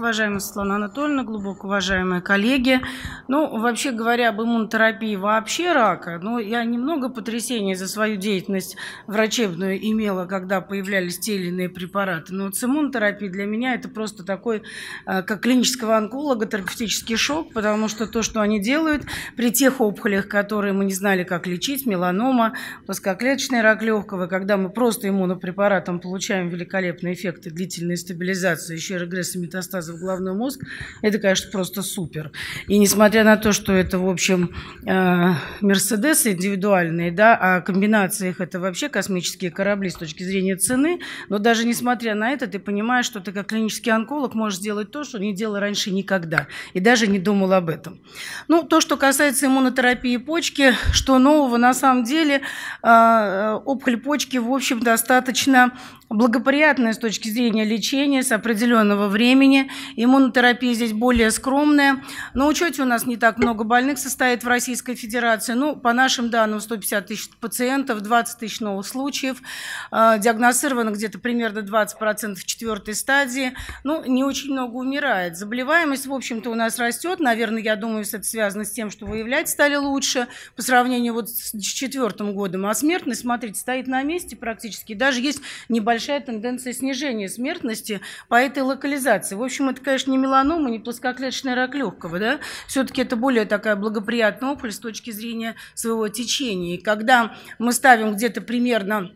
уважаемая Светлана Анатольевна, глубоко уважаемые коллеги. Ну, вообще говоря об иммунотерапии вообще рака, ну, я немного потрясений за свою деятельность врачебную имела, когда появлялись те или иные препараты. Но вот с иммунотерапией для меня это просто такой, а, как клинического онколога, терапевтический шок, потому что то, что они делают при тех опухолях, которые мы не знали, как лечить, меланома, плоскоклеточный рак легкого, когда мы просто иммунопрепаратом получаем великолепные эффекты длительной стабилизации, еще регресса метастаз синтеза в головной мозг, это, конечно, просто супер. И несмотря на то, что это, в общем, э, Мерседесы индивидуальные, да, а комбинация их это вообще космические корабли с точки зрения цены, но даже несмотря на это, ты понимаешь, что ты как клинический онколог можешь делать то, что не делал раньше никогда, и даже не думал об этом. Ну, то, что касается иммунотерапии почки, что нового, на самом деле, э, э, опухоль почки, в общем, достаточно благоприятная с точки зрения лечения с определенного времени. Иммунотерапия здесь более скромная. На учете у нас не так много больных состоит в Российской Федерации. Ну, по нашим данным, 150 тысяч пациентов, 20 тысяч новых случаев. А, диагностировано где-то примерно 20% в четвертой стадии. Ну, не очень много умирает. Заболеваемость, в общем-то, у нас растет. Наверное, я думаю, это связано с тем, что выявлять стали лучше по сравнению вот с четвертым годом. А смертность, смотрите, стоит на месте практически. Даже есть небольшая тенденция снижения смертности по этой локализации. В общем, организм, это, конечно, не меланома, не плоскоклеточный рак легкого, да, все-таки это более такая благоприятная опухоль с точки зрения своего течения. И когда мы ставим где-то примерно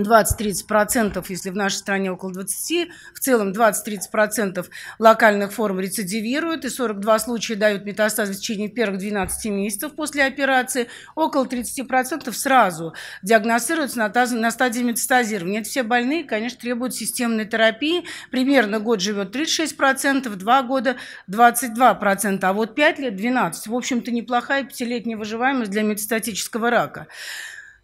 20-30%, если в нашей стране около 20, в целом 20-30% локальных форм рецидивируют, и 42 случая дают метастазы в течение первых 12 месяцев после операции. Около 30% сразу диагностируются на, таз, на стадии метастазирования. Это все больные, конечно, требуют системной терапии. Примерно год живет 36%, 2 года 22%, а вот 5 лет 12%. В общем-то, неплохая пятилетняя выживаемость для метастатического рака.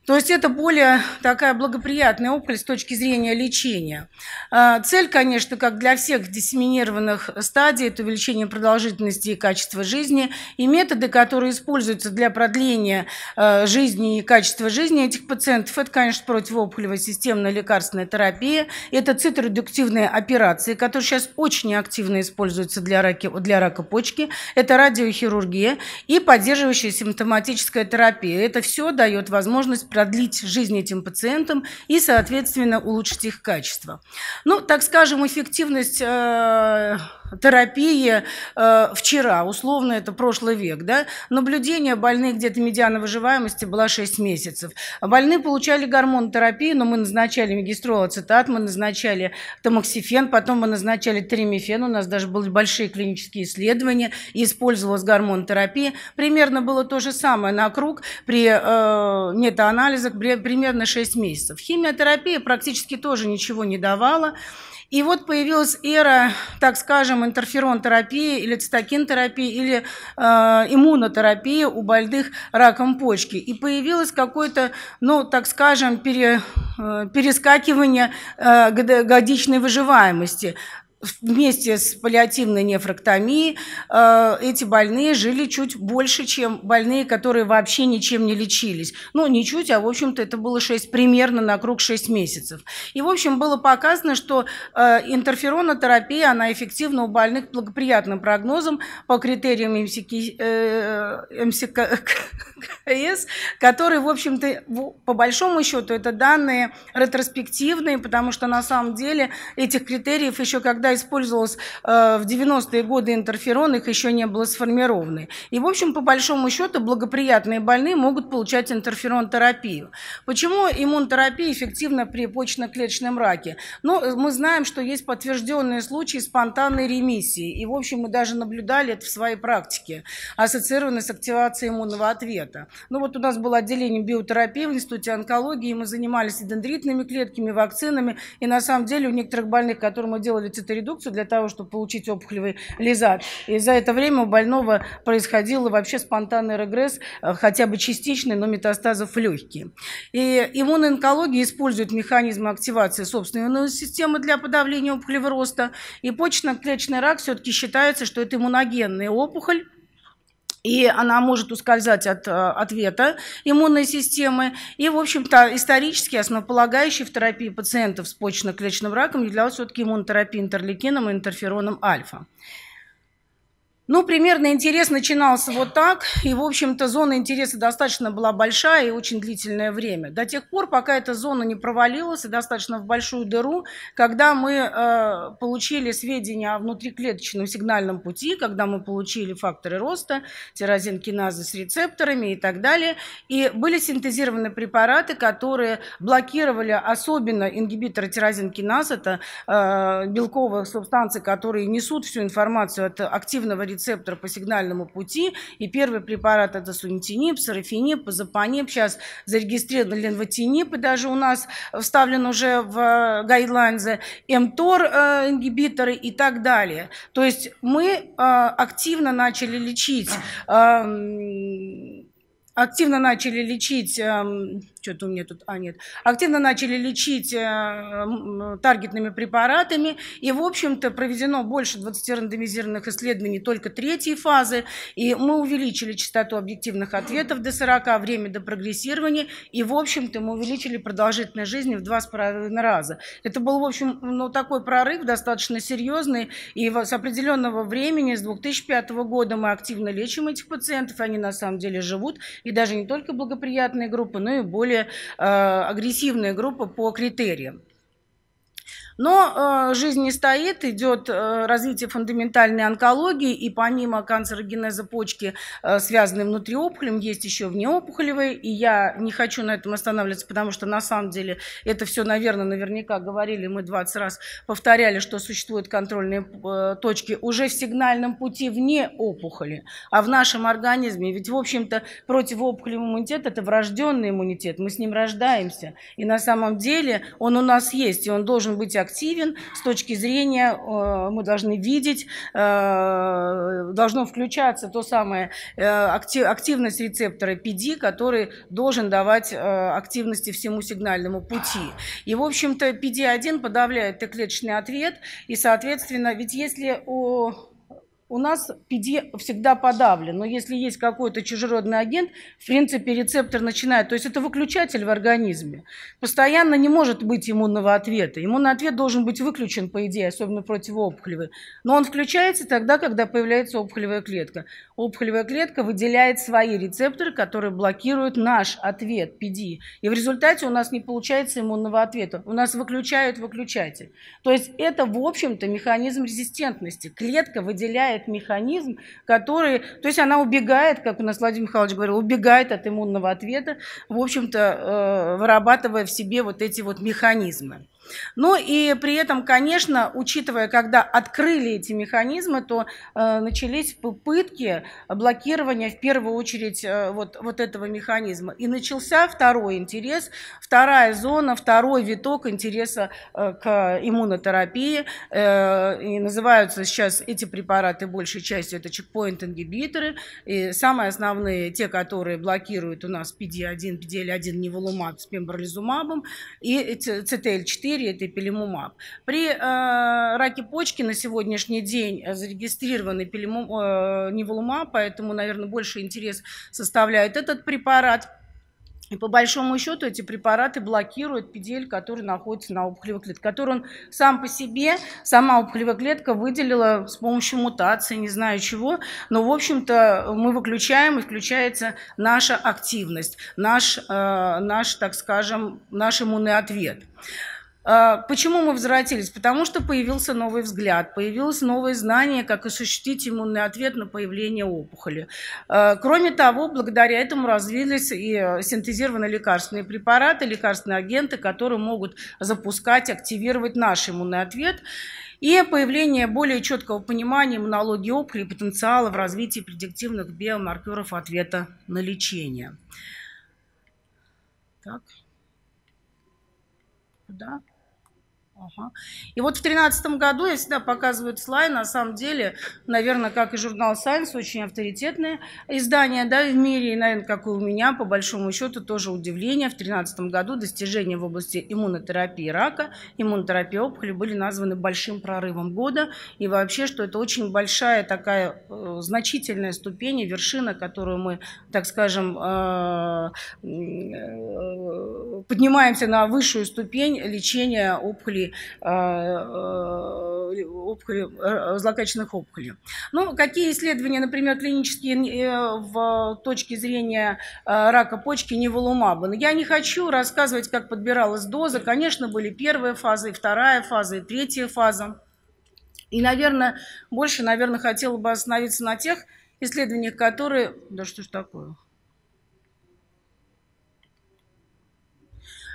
То есть это более такая благоприятная опухоль с точки зрения лечения. А, цель, конечно, как для всех диссеминированных стадий, это увеличение продолжительности и качества жизни. И методы, которые используются для продления а, жизни и качества жизни этих пациентов, это, конечно, противоопухолевая системная лекарственная терапия, это циторедуктивные операции, которые сейчас очень активно используются для, раки, для рака почки, это радиохирургия и поддерживающая симптоматическая терапия. Это все дает возможность продлить жизнь этим пациентам и, соответственно, улучшить их качество. Ну, так скажем, эффективность э, терапия э, вчера, условно это прошлый век, да, наблюдение больных где-то медиана выживаемости была 6 месяцев. Больные получали гормонотерапию, но мы назначали магистрола цитат, мы назначали тамоксифен, потом мы назначали тримифен, у нас даже были большие клинические исследования, использовалась гормонотерапия. Примерно было то же самое на круг при э, метаанализах примерно 6 месяцев. Химиотерапия практически тоже ничего не давала. И вот появилась эра, так скажем, интерферон-терапии или цитокин-терапии или э, иммунотерапии у больных раком почки. И появилось какое-то, ну, так скажем, пере, э, перескакивание э, годичной выживаемости вместе с паллиативной нефрактомией э, эти больные жили чуть больше, чем больные, которые вообще ничем не лечились. Ну, не чуть, а, в общем-то, это было 6, примерно на круг 6 месяцев. И, в общем, было показано, что э, интерферонотерапия, она эффективна у больных благоприятным прогнозом по критериям МСК, э, МСКС, которые, в общем-то, по большому счету, это данные ретроспективные, потому что, на самом деле, этих критериев еще когда когда использовалась э, в 90-е годы интерферон, их еще не было сформированы. И, в общем, по большому счету, благоприятные больные могут получать интерферон-терапию. Почему иммунотерапия эффективна при почечно-клеточном раке? Ну, мы знаем, что есть подтвержденные случаи спонтанной ремиссии. И, в общем, мы даже наблюдали это в своей практике, ассоциированной с активацией иммунного ответа. Ну, вот у нас было отделение биотерапии в Институте онкологии, и мы занимались и дендритными клетками, вакцинами, и на самом деле у некоторых больных, которым мы делали циторидон, редукцию для того, чтобы получить опухолевый лизат. И за это время у больного происходил вообще спонтанный регресс, э, хотя бы частичный, но метастазов в легкие. И иммуноонкология использует механизмы активации собственной иммунной системы для подавления опухолевого роста. И почечно-клеточный рак все-таки считается, что это иммуногенная опухоль, и она может ускользать от э, ответа иммунной системы. И, в общем-то, исторически основополагающей в терапии пациентов с почечно-клеточным раком являлась все-таки иммунотерапия интерлейкином и интерфероном альфа. Ну, примерно интерес начинался вот так, и, в общем-то, зона интереса достаточно была большая и очень длительное время. До тех пор, пока эта зона не провалилась и достаточно в большую дыру, когда мы э, получили сведения о внутриклеточном сигнальном пути, когда мы получили факторы роста, тирозин киназы с рецепторами и так далее, и были синтезированы препараты, которые блокировали особенно ингибиторы тирозин киназ, это э, белковых субстанций, которые несут всю информацию от активного рецептора, рецептора по сигнальному пути, и первый препарат это сунитинип, сарафинип, запанип, сейчас зарегистрирован ленватинип, и даже у нас вставлен уже в э, гайдлайнзы МТОР э, ингибиторы и так далее. То есть мы э, активно начали лечить эм, активно начали лечить эм, что-то у меня тут, а нет, активно начали лечить э, таргетными препаратами, и, в общем-то, проведено больше 20 рандомизированных исследований только третьей фазы, и мы увеличили частоту объективных ответов до 40, время до прогрессирования, и, в общем-то, мы увеличили продолжительность жизни в 2,5 раза. Это был, в общем, ну, такой прорыв достаточно серьезный, и с определенного времени, с 2005 года мы активно лечим этих пациентов, они на самом деле живут, и даже не только благоприятные группы, но и более более э, агрессивная группа по критериям. Но э, жизнь не стоит, идет э, развитие фундаментальной онкологии, и помимо канцерогенеза почки, э, связанной внутриопухолем, есть еще внеопухолевые, и я не хочу на этом останавливаться, потому что на самом деле это все, наверное, наверняка говорили, мы 20 раз повторяли, что существуют контрольные э, точки уже в сигнальном пути вне опухоли, а в нашем организме, ведь, в общем-то, противоопухолевый иммунитет – это врожденный иммунитет, мы с ним рождаемся, и на самом деле он у нас есть, и он должен быть активен с точки зрения, э, мы должны видеть, э, должно включаться то самое э, активность рецептора PD, который должен давать активности всему сигнальному пути. И, в общем-то, PD1 подавляет Т-клеточный ответ, и, соответственно, ведь если у у нас ПД всегда подавлен, но если есть какой-то чужеродный агент, в принципе, рецептор начинает, то есть это выключатель в организме. Постоянно не может быть иммунного ответа. Иммунный ответ должен быть выключен, по идее, особенно против опухолевой. Но он включается тогда, когда появляется опухолевая клетка. Опухолевая клетка выделяет свои рецепторы, которые блокируют наш ответ, ПД. И в результате у нас не получается иммунного ответа. У нас выключают выключатель. То есть это, в общем-то, механизм резистентности. Клетка выделяет теряет механизм, который... То есть она убегает, как у нас Владимир Михайлович говорил, убегает от иммунного ответа, в общем-то, э, вырабатывая в себе вот эти вот механизмы. Ну и при этом, конечно, учитывая, когда открыли эти механизмы, то э, начались попытки блокирования в первую очередь э, вот, вот этого механизма. И начался второй интерес, вторая зона, второй виток интереса э, к иммунотерапии. Э, и называются сейчас эти препараты большей частью это чекпоинт-ингибиторы. И самые основные, те, которые блокируют у нас PD-1, PDL-1 неволумаб с пембролизумабом и CTL-4 серии, это пилимумаб. При э, раке почки на сегодняшний день э, зарегистрированы пилимум, э, неволумаб, поэтому, наверное, больше интерес составляет этот препарат. И по большому счету эти препараты блокируют педель, который находится на опухолевой клетке, который он сам по себе, сама опухолевая клетка выделила с помощью мутации, не знаю чего, но, в общем-то, мы выключаем, и включается наша активность, наш, э, наш так скажем, наш иммунный ответ. А, почему мы возвратились? Потому что появился новый взгляд, появилось новое знание, как осуществить иммунный ответ на появление опухоли. А, кроме того, благодаря этому развились и синтезированные лекарственные препараты, лекарственные агенты, которые могут запускать, активировать наш иммунный ответ и появление более четкого понимания иммунологии опухоли и потенциала в развитии предиктивных биомаркеров ответа на лечение. Так. Да. Ага. И вот в 2013 году, я всегда показываю слайд, на самом деле, наверное, как и журнал Science, очень авторитетное издание да, в мире, и, наверное, как и у меня, по большому счету, тоже удивление. В 2013 году достижения в области иммунотерапии рака, иммунотерапии опухоли были названы большим прорывом года, и вообще, что это очень большая такая э, значительная ступень вершина, которую мы, так скажем, э, э, поднимаемся на высшую ступень лечения опухолей Э, э, опухоли, э, злокачественных опухолей. Ну, какие исследования, например, клинические в точке зрения рака почки неволумаба? Я не хочу рассказывать, как подбиралась доза. Конечно, были первая фаза, и вторая фаза, и третья фаза. И, наверное, больше, наверное, хотела бы остановиться на тех исследованиях, которые... Да что ж такое?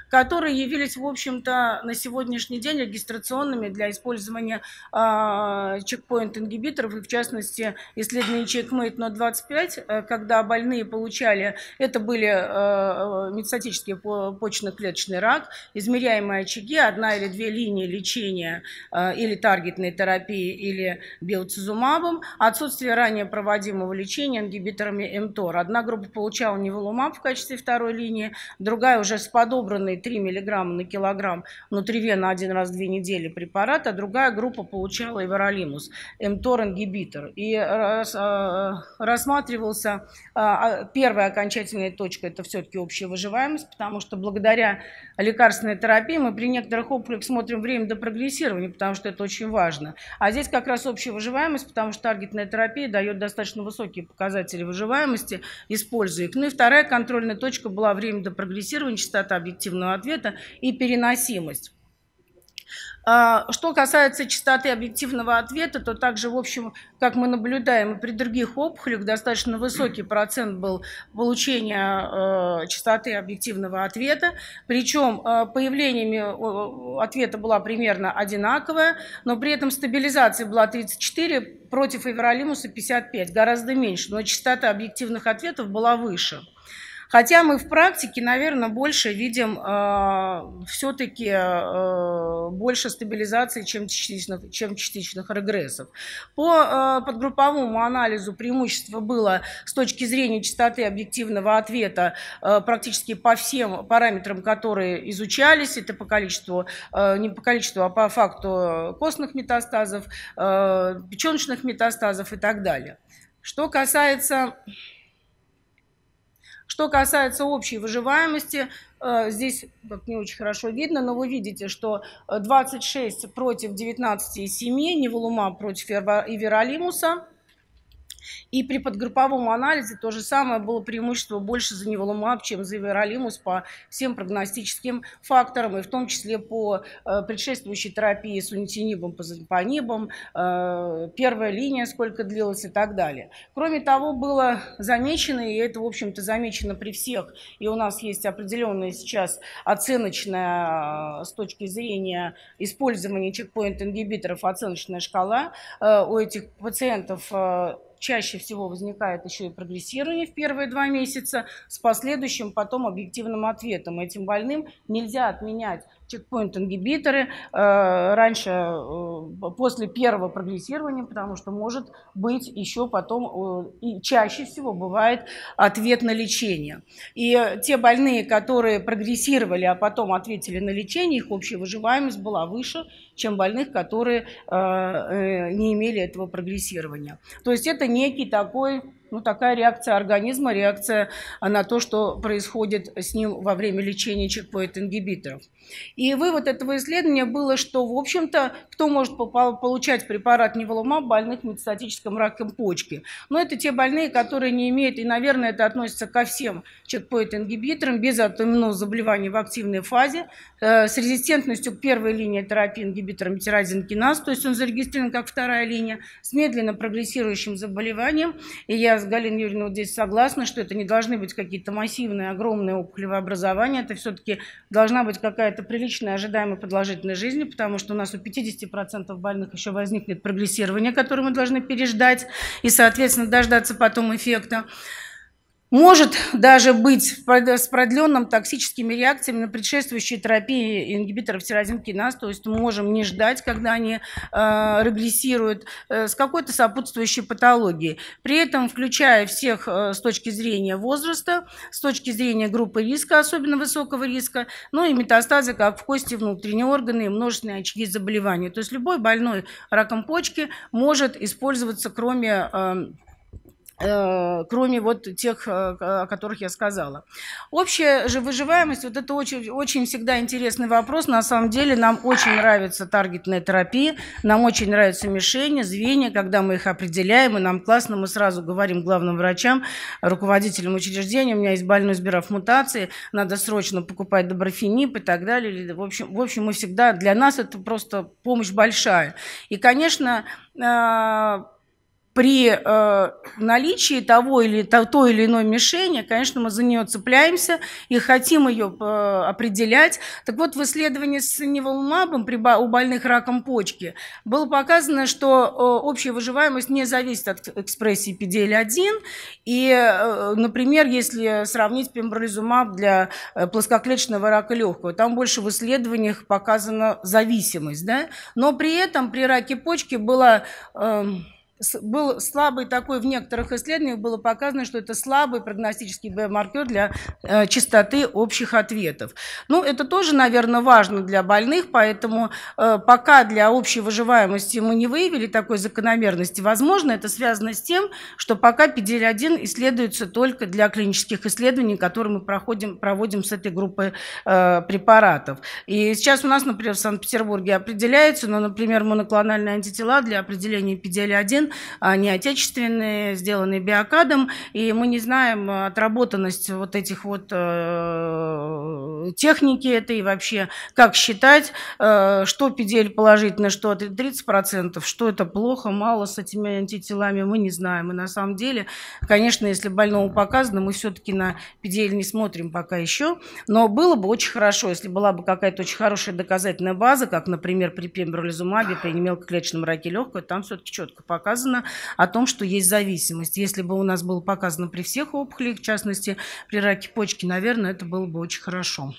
которые явились, в общем-то, на сегодняшний день регистрационными для использования э, а, чекпоинт-ингибиторов, и в частности исследование чекмейт-но-25, э, когда больные получали, это были э, э метастатический почечно-клеточный рак, измеряемые очаги, одна или две линии лечения э, или таргетной терапии, или биоцизумабом, отсутствие ранее проводимого лечения ингибиторами МТОР. Одна группа получала неволумаб в качестве второй линии, другая уже с подобранной 3 миллиграмма на килограмм внутривенно один раз в две недели препарат, а другая группа получала эверолимус, МТОР-ингибитор. И э, рассматривался э, а, первая окончательная точка, это все-таки общая выживаемость, потому что благодаря лекарственной терапии мы при некоторых опухолях смотрим время до прогрессирования, потому что это очень важно. А здесь как раз общая выживаемость, потому что таргетная терапия дает достаточно высокие показатели выживаемости, используя их. Ну и вторая контрольная точка была время до прогрессирования, частота объективного правильного ответа и переносимость. А, что касается частоты объективного ответа, то также, в общем, как мы наблюдаем, и при других опухолях достаточно высокий процент был получения э, частоты объективного ответа. Причем э, появлениями э, ответа была примерно одинаковая, но при этом стабилизация была 34, против эверолимуса 55, гораздо меньше, но частота объективных ответов была выше. Хотя мы в практике, наверное, больше видим э, все-таки э, больше стабилизации, чем частичных, чем частичных регрессов. По э, подгрупповому анализу преимущество было с точки зрения частоты объективного ответа э, практически по всем параметрам, которые изучались. Это по количеству, э, не по количеству, а по факту костных метастазов, э, печеночных метастазов и так далее. Что касается что касается общей выживаемости, э, здесь как не очень хорошо видно, но вы видите, что 26 э, против 19 и Неволума против Иверолимуса – и при подгрупповом анализе то же самое было преимущество больше за неволумаб, чем за веролимус по всем прогностическим факторам, и в том числе по э, предшествующей терапии с унитинибом, позапонибом, э, первая линия сколько длилась и так далее. Кроме того, было замечено, и это, в общем-то, замечено при всех, и у нас есть определенная сейчас оценочная э, с точки зрения использования чекпоинт-ингибиторов оценочная шкала у этих пациентов чаще всего возникает еще и прогрессирование в первые два месяца с последующим потом объективным ответом. Этим больным нельзя отменять чекпоинт-ингибиторы э, раньше, э, после первого прогрессирования, потому что может быть еще потом, э, и чаще всего бывает ответ на лечение. И те больные, которые прогрессировали, а потом ответили на лечение, их общая выживаемость была выше, чем больных, которые э, э, не имели этого прогрессирования. То есть это некий такой ну, такая реакция организма, реакция на то, что происходит с ним во время лечения чекпоинт-ингибиторов. И вывод этого исследования было, что, в общем-то, кто может получать препарат неволома больных метастатическим раком почки. Но это те больные, которые не имеют, и, наверное, это относится ко всем чекпоинт-ингибиторам, без атомного заболевания в активной фазе, э, с резистентностью к первой линии терапии ингибитором тирозинкиназ, то есть он зарегистрирован как вторая линия, с медленно прогрессирующим заболеванием. И я с Галиной Юрьевной вот здесь согласна, что это не должны быть какие-то массивные, огромные опухолевые образования. Это все-таки должна быть какая-то приличная, ожидаемая продолжительность жизни, потому что у нас у 50% больных еще возникнет прогрессирование, которое мы должны переждать и, соответственно, дождаться потом эффекта может даже быть с продленным токсическими реакциями на предшествующие терапии ингибиторов тирозинкиназ, то есть мы можем не ждать, когда они э, регрессируют э, с какой-то сопутствующей патологией. При этом включая всех э, с точки зрения возраста, с точки зрения группы риска, особенно высокого риска, ну и метастазы как в кости, внутренние органы и множественные очаги заболевания. То есть любой больной раком почки может использоваться кроме э, Э, кроме вот тех, э, о которых я сказала. Общая же выживаемость, вот это очень, очень всегда интересный вопрос. На самом деле нам очень нравится таргетная терапия, нам очень нравятся мишени, звенья, когда мы их определяем, и нам классно, мы сразу говорим главным врачам, руководителям учреждения, у меня есть больной, сбирав мутации, надо срочно покупать доброфенип и так далее. В общем, в общем, мы всегда, для нас это просто помощь большая. И, конечно, э, при э, наличии того или то, той или иной мишени, конечно, мы за нее цепляемся и хотим ее э, определять. Так вот, в исследовании с неволумабом при, у больных раком почки было показано, что э, общая выживаемость не зависит от экспрессии PDL-1. И, э, например, если сравнить пембролизумаб для э, плоскоклеточного рака легкого, там больше в исследованиях показана зависимость. Да? Но при этом при раке почки была Э, был слабый такой, в некоторых исследованиях было показано, что это слабый прогностический биомаркер для э, частоты общих ответов. Ну, это тоже, наверное, важно для больных, поэтому э, пока для общей выживаемости мы не выявили такой закономерности. Возможно, это связано с тем, что пока PDL-1 исследуется только для клинических исследований, которые мы проходим, проводим с этой группой э, препаратов. И сейчас у нас, например, в Санкт-Петербурге определяется, но, ну, например, моноклональные антитела для определения PDL-1 а, не отечественные, сделанные биокадом, и мы не знаем отработанность вот этих вот э, техники это и вообще как считать, э, что педель положительно, что 30%, что это плохо, мало с этими антителами, мы не знаем. И на самом деле, конечно, если больному показано, мы все-таки на педель не смотрим пока еще, но было бы очень хорошо, если была бы какая-то очень хорошая доказательная база, как, например, при пембролизумабе, при немелкоклеточном раке легкого, там все-таки четко показано, показано о том, что есть зависимость. Если бы у нас было показано при всех опухолях, в частности, при раке почки, наверное, это было бы очень хорошо.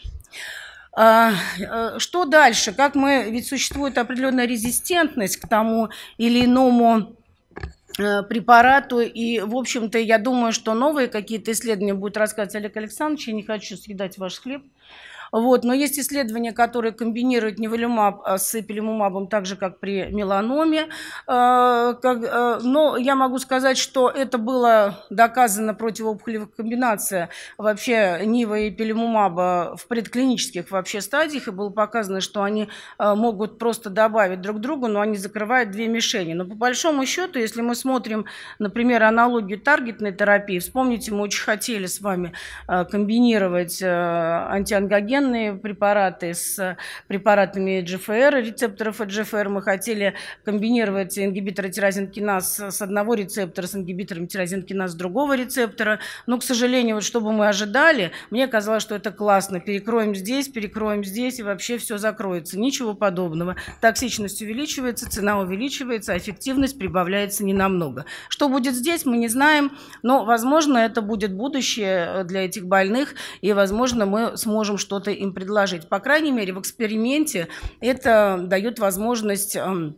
А, э, что дальше? Как мы... Ведь существует определенная резистентность к тому или иному э, препарату. И, в общем-то, я думаю, что новые какие-то исследования будут рассказывать Олег Александрович. Я не хочу съедать ваш хлеб. Вот. Но есть исследования, которые комбинируют неволюмаб э, с эпилемумабом, так же, как при меланоме. Э, э, но я могу сказать, что это было доказано противоопухолевая комбинация вообще нива и эпилемумаба в предклинических вообще стадиях, и было показано, что они могут просто добавить друг другу, но они закрывают две мишени. Но по большому счету, если мы смотрим, например, аналогию таргетной терапии, вспомните, мы очень хотели с вами комбинировать антиангоген современные препараты с э, препаратами GFR, рецепторов GFR. Мы хотели комбинировать ингибиторы тирозинкиназ с одного рецептора с ингибиторами тирозинкиназ с другого рецептора. Но, к сожалению, вот что бы мы ожидали, мне казалось, что это классно. Перекроем здесь, перекроем здесь, и вообще все закроется. Ничего подобного. Токсичность увеличивается, цена увеличивается, а эффективность прибавляется не намного Что будет здесь, мы не знаем, но, возможно, это будет будущее э, для этих больных, и, возможно, мы сможем что-то им предложить. По крайней мере, в эксперименте это дает возможность эм,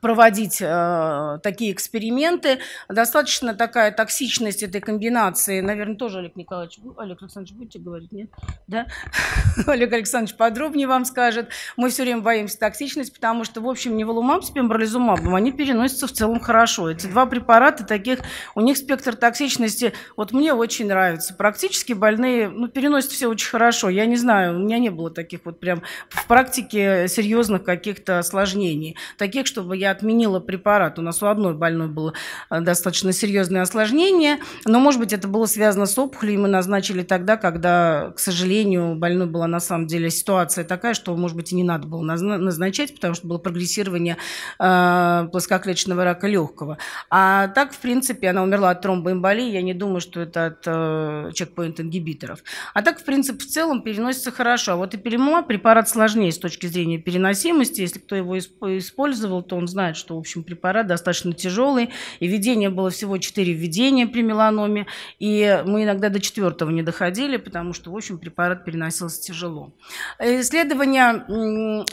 проводить э, такие эксперименты. Достаточно такая токсичность этой комбинации, наверное, тоже Олег Николаевич, Олег Александрович, будете говорить, нет? Да? Олег Александрович подробнее вам скажет. Мы все время боимся токсичности, потому что, в общем, не неволумаб с пембролизумабом, они переносятся в целом хорошо. Эти два препарата таких, у них спектр токсичности, вот мне очень нравится. Практически больные, ну, переносят все очень хорошо. Я не знаю, у меня не было таких вот прям в практике серьезных каких-то осложнений. Таких, чтобы чтобы я отменила препарат. У нас у одной больной было э, достаточно серьезное осложнение, но, может быть, это было связано с опухолью, и мы назначили тогда, когда, к сожалению, больной была на самом деле ситуация такая, что, может быть, и не надо было назначать, потому что было прогрессирование э, плоскоклеточного рака легкого. А так, в принципе, она умерла от тромбоэмболии, я не думаю, что это от э, чекпоинт-ингибиторов. А так, в принципе, в целом переносится хорошо. А вот и перемола препарат сложнее с точки зрения переносимости. Если кто его использовал, то он он знает, что, в общем, препарат достаточно тяжелый, и введение было всего 4 введения при меланоме, и мы иногда до четвертого не доходили, потому что, в общем, препарат переносился тяжело. Исследование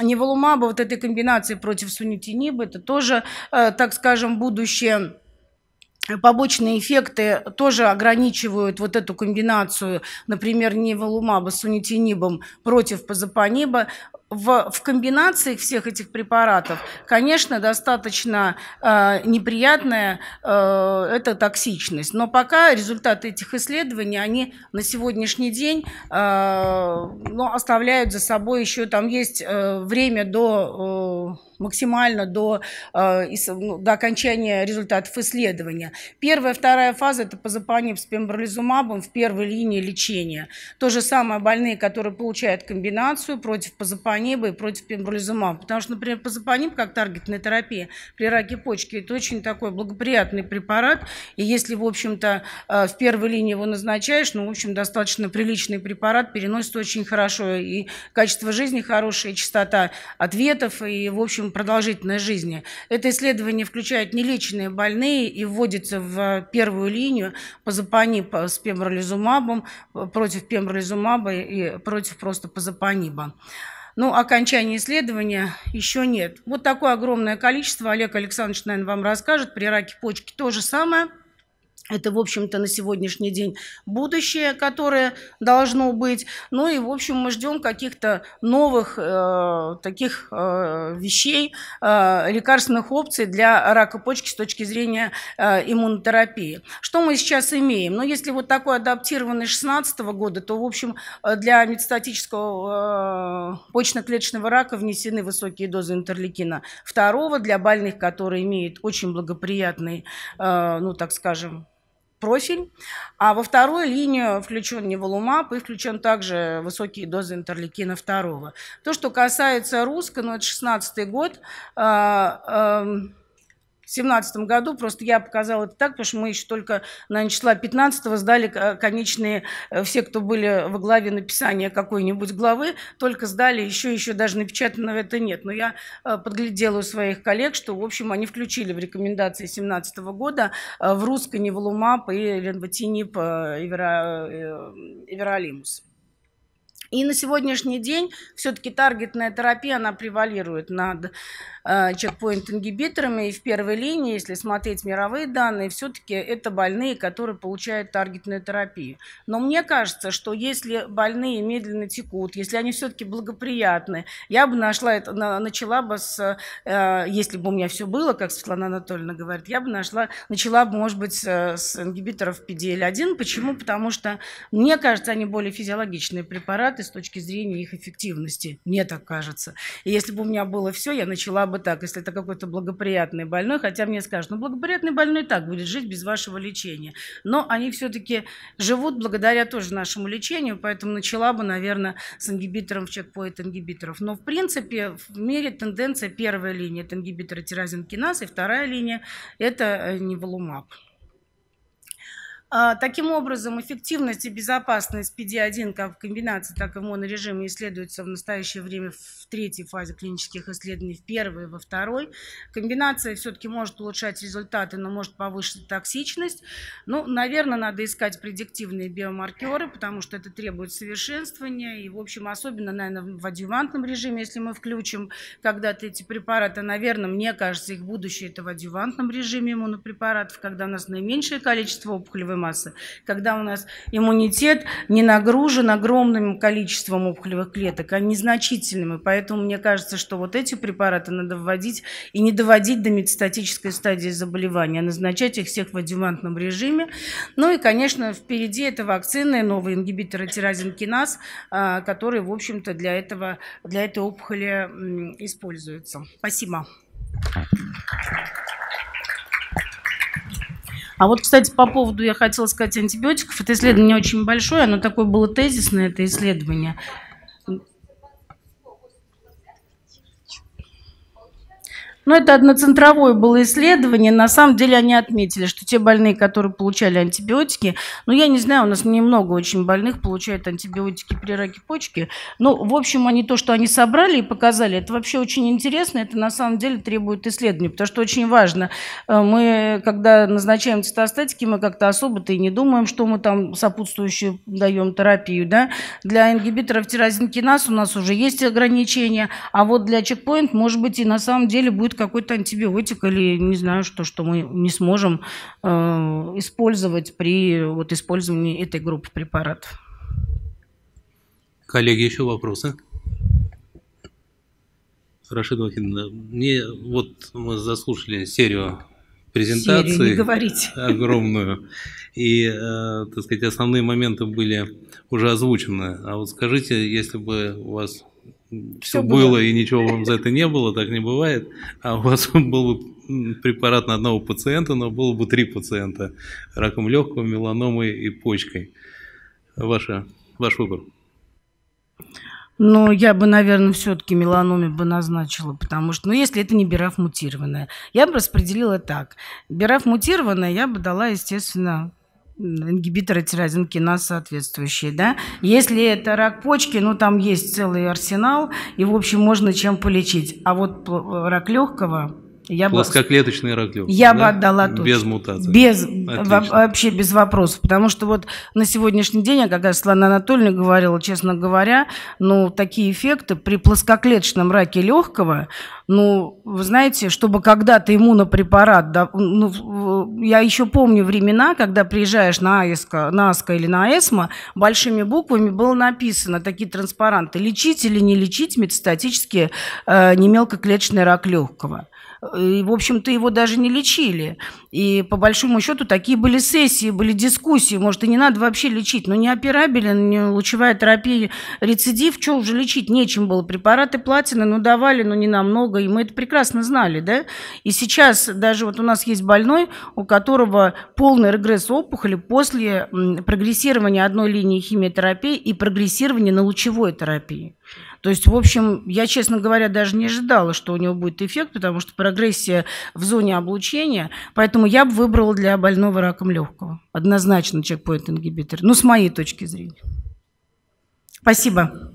неволумаба, вот этой комбинации против сунитиниба, это тоже, э, так скажем, будущее побочные эффекты тоже ограничивают вот эту комбинацию, например, неволумаба с унитинибом против пазопаниба в, в комбинации всех этих препаратов, конечно, достаточно э, неприятная э, эта токсичность. Но пока результаты этих исследований, они на сегодняшний день э, ну, оставляют за собой еще, там есть э, время до... Э, максимально до, э, ну, до окончания результатов исследования. Первая, вторая фаза – это позапанив с пембролизумабом в первой линии лечения. То же самое больные, которые получают комбинацию против позапаниба и против пембролизумаба. Потому что, например, позапаниб как таргетная терапия при раке почки – это очень такой благоприятный препарат. И если, в общем-то, э, в первой линии его назначаешь, ну, в общем, достаточно приличный препарат, переносит очень хорошо и качество жизни хорошее, и частота ответов, и, в общем, алгоритм жизни. Это исследование включает нелеченные больные и вводится в э, первую линию позапанип с пембролизумабом, э, против пембролизумаба и против просто позапаниба. Ну, окончания исследования еще нет. Вот такое огромное количество. Олег Александрович, наверное, вам расскажет. При раке почки то же самое – это, в общем-то, на сегодняшний день будущее, которое должно быть. Ну и, в общем, мы ждем каких-то новых э, таких э, вещей, э, лекарственных опций для рака почки с точки зрения э, иммунотерапии. Что мы сейчас имеем? Ну, если вот такой адаптированный 2016 года, то, в общем, э, для метастатического э, почечно-клеточного рака внесены высокие дозы интерлейкина второго для больных, которые имеют очень благоприятный, э, ну, так скажем, профиль, а во вторую линию включен неволумаб и включен также высокие дозы интерлейкина второго. То, что касается русского, ну это 16 год, э, э, 2017 году. Просто я показала это так, потому что мы еще только на числа 15 сдали э, конечные, э, все, кто были во главе написания какой-нибудь главы, только сдали, еще, еще даже напечатанного это нет. Но я э, подглядела у своих коллег, что, в общем, они включили в рекомендации 2017 года в русско Неволумап и Ленватинип Эвералимус. Эвера и на сегодняшний день все-таки таргетная терапия, она превалирует над э, чекпоинт-ингибиторами. И в первой линии, если смотреть мировые данные, все-таки это больные, которые получают таргетную терапию. Но мне кажется, что если больные медленно текут, если они все-таки благоприятны, я бы нашла это, на, начала бы с, э, если бы у меня все было, как Светлана Анатольевна говорит, я бы нашла, начала бы, может быть, с, ингибиторов PDL-1. Почему? Потому что, мне кажется, они более физиологичные препараты, результаты с точки зрения их эффективности, мне так кажется. И если бы у меня было все, я начала бы так. Если это какой-то благоприятный больной, хотя мне скажут, ну благоприятный больной так будет жить без вашего лечения. Но они все-таки живут благодаря тоже нашему лечению, поэтому начала бы, наверное, с ингибитором в чекпоинт ингибиторов. Но в принципе в мире тенденция первая линия – это ингибиторы тиразинкиназы, вторая линия – это э, неволумаб. А, таким образом, эффективность и безопасность PD-1 как в комбинации, так и в монорежиме исследуется в настоящее время в третьей фазе клинических исследований, в первой и во второй. Комбинация все-таки может улучшать результаты, но может повышать токсичность. Ну, наверное, надо искать предиктивные биомаркеры, потому что это требует совершенствования. И, в общем, особенно, наверное, в адювантном режиме, если мы включим когда-то эти препараты, наверное, мне кажется, их будущее это в адювантном режиме иммунопрепаратов, когда у нас наименьшее количество опухолевых массы, когда у нас иммунитет не нагружен огромным количеством опухолевых клеток, а незначительным. И поэтому мне кажется, что вот эти препараты надо вводить и не доводить до метастатической стадии заболевания, а назначать их всех в адювантном режиме. Ну и, конечно, впереди это вакцины, новые ингибиторы тирозинкиназ, а, которые, в общем-то, для, этого, для этой опухоли используются. Спасибо. Thank you. А вот, кстати, по поводу, я хотела сказать, антибиотиков. Это исследование очень большое, оно такое было тезисное, это исследование. Но ну, это одноцентровое было исследование. На самом деле они отметили, что те больные, которые получали антибиотики, ну я не знаю, у нас немного очень больных получают антибиотики при раке почки. Ну, в общем, они то, что они собрали и показали, это вообще очень интересно. Это на самом деле требует исследований, потому что очень важно. Э, мы, когда назначаем цитостатики, мы как-то особо-то и не думаем, что мы там сопутствующую даем терапию. Да? Для ингибиторов тирозинкиназ у нас уже есть ограничения, а вот для чекпоинт, может быть, и на самом деле будет какой-то антибиотик или не знаю что, что мы не сможем э, использовать при вот, использовании этой группы препаратов. Коллеги, еще вопросы? Рашид Вахидовна, мне вот мы заслушали серию презентаций серию, не говорить. огромную, и, э, так сказать, основные моменты были уже озвучены. А вот скажите, если бы у вас все, было, было и ничего вам за это не было, так не бывает. А у вас был бы препарат на одного пациента, но было бы три пациента раком легкого, меланомой и почкой. Ваша, ваш выбор. Ну, я бы, наверное, все-таки меланоме бы назначила, потому что, ну, если это не бираф мутированная, я бы распределила так. Бираф мутированная я бы дала, естественно, ингибиторы тирозинки нас соответствующие, да. Если это рак почки, ну там есть целый арсенал, и в общем можно чем полечить. А вот рак легкого я Плоскоклеточный рак легких. Я да? бы отдала точно. Без мутации. Без, Отлично. вообще без вопросов. Потому что вот на сегодняшний день, я как раз Светлана Анатольевна говорила, честно говоря, ну, такие эффекты при плоскоклеточном раке легкого, ну, вы знаете, чтобы когда-то иммунопрепарат, да, ну, я еще помню времена, когда приезжаешь на АЭСКО, на АСКО или на ЭСМО, большими буквами было написано такие транспаранты, лечить или не лечить метастатические э, немелкоклеточный рак легкого. И, в общем-то, его даже не лечили. И, по большому счету, такие были сессии, были дискуссии. Может, и не надо вообще лечить. Но не операбелен, не лучевая терапия, рецидив. Что уже лечить? Нечем было. Препараты платины, ну, давали, но не намного. И мы это прекрасно знали, да? И сейчас даже вот у нас есть больной, у которого полный регресс опухоли после прогрессирования одной линии химиотерапии и прогрессирования на лучевой терапии. То есть, в общем, я, честно говоря, даже не ожидала, что у него будет эффект, потому что прогрессия в зоне облучения, поэтому я бы выбрала для больного раком легкого. Однозначно чекпоинт-ингибитор. Ну, с моей точки зрения. Спасибо.